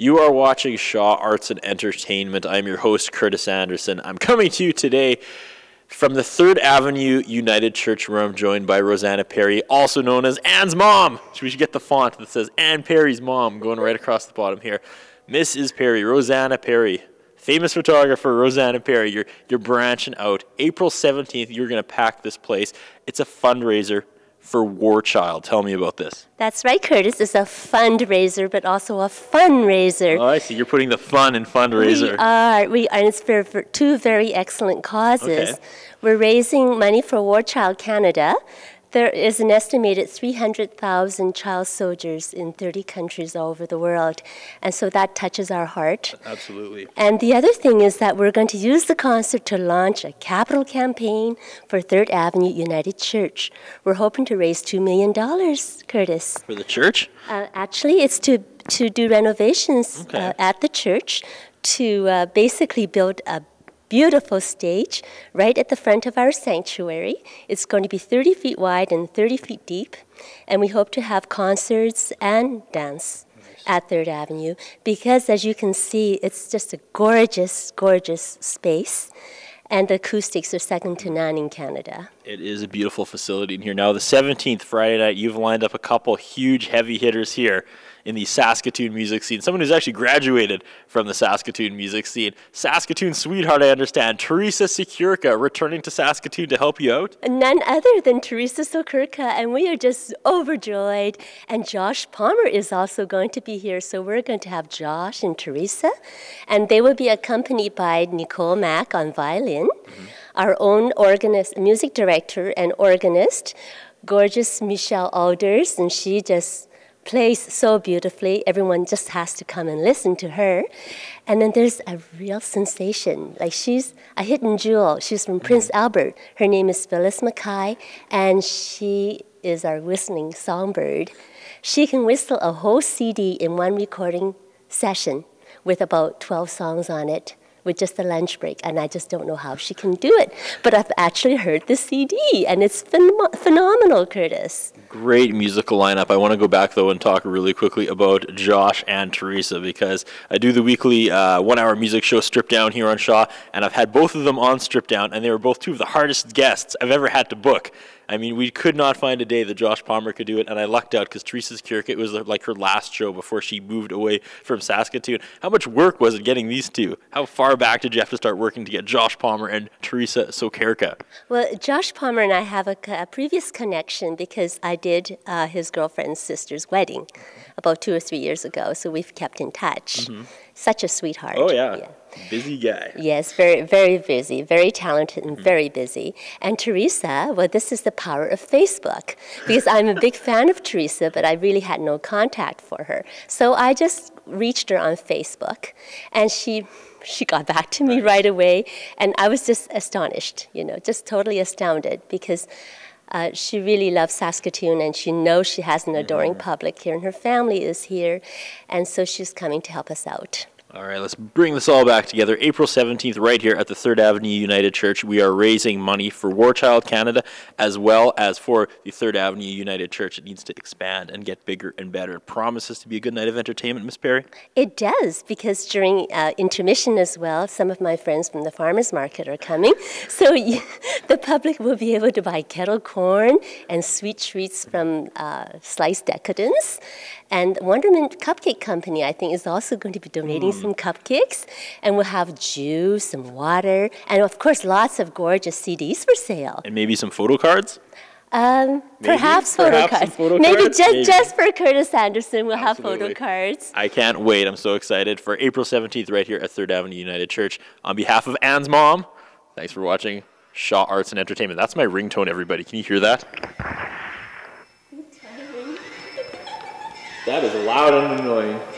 You are watching Shaw Arts and Entertainment. I'm your host, Curtis Anderson. I'm coming to you today from the Third Avenue United Church, where I'm joined by Rosanna Perry, also known as Ann's mom. We should get the font that says Ann Perry's mom going right across the bottom here. Mrs. Perry, Rosanna Perry, famous photographer Rosanna Perry. You're, you're branching out. April 17th, you're going to pack this place. It's a fundraiser for War Child. Tell me about this. That's right, Curtis. It's a fundraiser, but also a fundraiser. Oh, I see. You're putting the fun in fundraiser. We are. We are. It's for, for two very excellent causes. Okay. We're raising money for War Child Canada there is an estimated 300,000 child soldiers in 30 countries all over the world. And so that touches our heart. Absolutely. And the other thing is that we're going to use the concert to launch a capital campaign for Third Avenue United Church. We're hoping to raise $2 million, Curtis. For the church? Uh, actually, it's to, to do renovations okay. uh, at the church to uh, basically build a beautiful stage right at the front of our sanctuary. It's going to be 30 feet wide and 30 feet deep, and we hope to have concerts and dance at Third Avenue because, as you can see, it's just a gorgeous, gorgeous space. And the acoustics are second to none in Canada. It is a beautiful facility in here. Now, the 17th Friday night, you've lined up a couple huge heavy hitters here in the Saskatoon music scene, someone who's actually graduated from the Saskatoon music scene. Saskatoon sweetheart, I understand, Teresa Sikurka, returning to Saskatoon to help you out. None other than Teresa Sikurka, and we are just overjoyed. And Josh Palmer is also going to be here, so we're going to have Josh and Teresa, and they will be accompanied by Nicole Mack on violin, mm-hmm. our own organist, music director, and organist gorgeous Michelle Alders, and she just plays so beautifully. Everyone just has to come and listen to her. And then there's a real sensation. Like she's a hidden jewel. She's from Prince mm-hmm. Albert. Her name is Phyllis Mackay, and she is our whistling songbird. She can whistle a whole CD in one recording session with about 12 songs on it with just a lunch break, and I just don't know how she can do it. But I've actually heard the CD, and it's phen phenomenal, Curtis. Great musical lineup. I want to go back though and talk really quickly about Josh and Teresa because I do the weekly uh, one-hour music show Strip Down here on Shaw, and I've had both of them on Strip Down, and they were both two of the hardest guests I've ever had to book. I mean, we could not find a day that Josh Palmer could do it, and I lucked out because Teresa's Kirk, was uh, like her last show before she moved away from Saskatoon. How much work was it getting these two? How far back did you have to start working to get Josh Palmer and Teresa Sokerka? Well, Josh Palmer and I have a, a previous connection because I did uh, his girlfriend's sister's wedding about two or three years ago, so we've kept in touch. Mm-hmm. Such a sweetheart. Oh, yeah. yeah. Busy guy. Yes, very, very busy, very talented and mm-hmm. very busy. And Teresa, well, this is the power of Facebook because I'm a big fan of Teresa, but I really had no contact for her. So I just reached her on Facebook and she she got back to me right. right away and i was just astonished you know just totally astounded because uh, she really loves Saskatoon and she knows she has an adoring public here and her family is here. And so she's coming to help us out. All right, let's bring this all back together. April 17th, right here at the Third Avenue United Church, we are raising money for War Child Canada as well as for the Third Avenue United Church. It needs to expand and get bigger and better. It promises to be a good night of entertainment, Miss Perry? It does, because during uh, intermission as well, some of my friends from the farmers market are coming. So, the public will be able to buy kettle corn and sweet treats from uh, Sliced Decadence. And Wonderment Cupcake Company, I think, is also going to be donating mm. some cupcakes. And we'll have juice, some water, and of course, lots of gorgeous CDs for sale. And maybe some photo cards? Um, Maybe, perhaps, photo perhaps cards. photo Maybe cards. Just, Maybe just for Curtis Anderson, we'll Absolutely. have photo cards. I can't wait. I'm so excited for April 17th right here at Third Avenue United Church. On behalf of Ann's mom, thanks for watching. Shaw Arts and Entertainment. That's my ringtone, everybody. Can you hear that? that is loud and annoying.